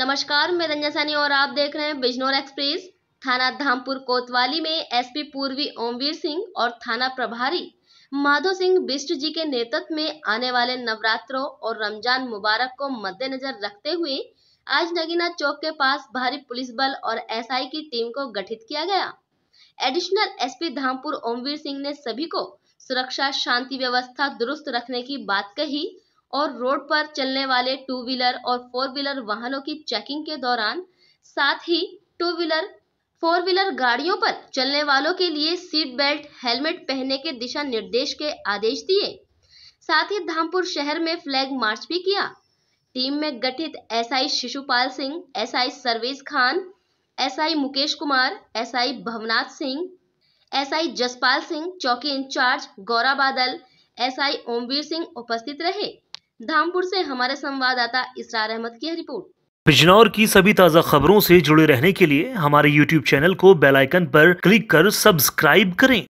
नमस्कार मैं रंजा सैनी और आप देख रहे हैं बिजनौर एक्सप्रेस थाना धामपुर कोतवाली में एसपी पूर्वी ओमवीर सिंह और थाना प्रभारी माधो सिंह बिष्ट जी के नेतृत्व में आने वाले नवरात्रों और रमजान मुबारक को मद्देनजर रखते हुए आज नगीना चौक के पास भारी पुलिस बल और एसआई की टीम को गठित किया गया एडिशनल एसपी धामपुर ओमवीर सिंह ने सभी को सुरक्षा शांति व्यवस्था दुरुस्त रखने की बात कही और रोड पर चलने वाले टू व्हीलर और फोर व्हीलर वाहनों की चेकिंग के दौरान साथ ही टू व्हीलर फोर व्हीलर गाड़ियों पर चलने वालों के लिए सीट बेल्ट हेलमेट पहनने के दिशा निर्देश के आदेश दिए साथ ही धामपुर शहर में फ्लैग मार्च भी किया टीम में गठित SI Shishupal Singh SI Sarvez Khan SI Mukesh Kumar SI Bhavnath Singh SI Jaspal Singh चौकी इंचार्ज गौरा बादल एसआई ओमवीर सिंह उपस्थित रहे धामपुर से हमारे संवाददाता इसरार अहमद की रिपोर्ट बिजनौर की सभी ताज़ा खबरों से जुड़े रहने के लिए हमारे YouTube चैनल को बेल आइकन पर क्लिक कर सब्सक्राइब करें